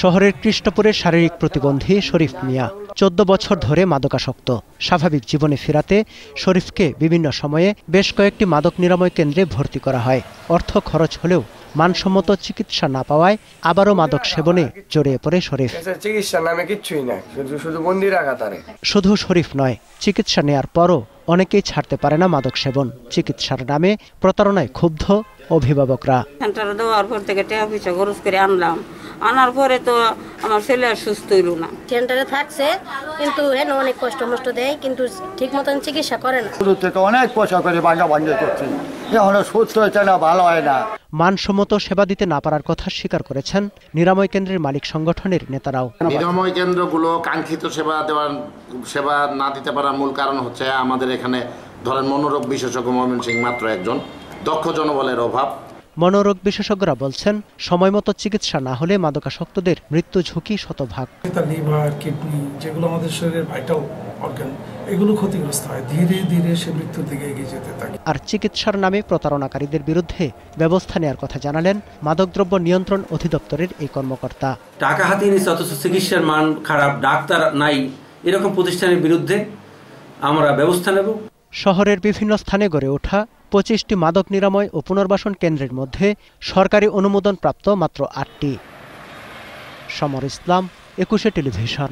শহরের কৃষ্ণপুরে শারীরিক প্রতিবন্ধী শরীফ মিয়া চোদ্দ বছর ধরে মাদকাসক্ত স্বাভাবিক জীবনে ফেরাতে শরীফকে বিভিন্ন সময়ে বেশ কয়েকটি মাদক নিরাময় কেন্দ্রে ভর্তি করা হয় অর্থ খরচ হলেও মানসম্মত চিকিৎসা না পাওয়ায় আবারও মাদক সেবনে জড়িয়ে পড়ে শরীফ আচ্ছা, চিকিৎসা নামে কিছুই না শুধু শুধু বন্দি রাখা শুধু শরীফ নয় চিকিৎসা নেয়ার পরও অনেকেই ছাড়তে পারে না মাদক সেবন চিকিৎসার নামে প্রতারণায় ক্ষুব্ধ অভিভাবকরা সেন্টারে দেওয়ার পর থেকে টেয়া পয়সা খরচ করে আনলাম আনার পরে তো আমার ছেলে আর সুস্থ হইল না সেন্টারে থাকছে কিন্তু হেন অনেক কষ্ট মষ্ট দেয় কিন্তু ঠিক মতন চিকিৎসা করে না শুরু থেকে অনেক পয়সা করে ভাঙা ভাঙে করছে এখনো সুস্থ হয়েছে না ভালো হয় না মানসম্মত সেবা দিতে না পারার কথা স্বীকার করেছেন নিরাময় কেন্দ্রের মালিক সংগঠনের নেতারাও নিরাময় কেন্দ্রগুলো কাঙ্ক্ষিত সেবা দেওয়ার সেবা না দিতে পারার মূল কারণ হচ্ছে আমাদের এখানে ধরেন মনোরোগ বিশেষজ্ঞ মমিন সিং মাত্র একজন দক্ষ জনবলের অভাব মনোরোগ বিশেষজ্ঞরা বলছেন সময়মতো চিকিৎসা না হলে মাদকাসক্তদের মৃত্যু ঝুঁকি শতভাগ লিভার কিডনি যেগুলো আমাদের শরীরের ভাইটাল অর্গান এগুলো ক্ষতিগ্রস্ত হয় ধীরে ধীরে সে মৃত্যুর দিকে এগিয়ে যেতে থাকে আর চিকিৎসার নামে প্রতারণাকারীদের বিরুদ্ধে ব্যবস্থা নেওয়ার কথা জানালেন মাদকদ্রব্য নিয়ন্ত্রণ অধিদপ্তরের এই কর্মকর্তা টাকা হাতিয়ে নিচ্ছে অথচ চিকিৎসার মান খারাপ ডাক্তার নাই এরকম প্রতিষ্ঠানের বিরুদ্ধে আমরা ব্যবস্থা নেব শহরের বিভিন্ন স্থানে গড়ে ওঠা পঁচিশটি মাদক নিরাময় ও পুনর্বাসন কেন্দ্রের মধ্যে সরকারি অনুমোদন প্রাপ্ত মাত্র আটটি সমর ইসলাম একুশে টেলিভিশন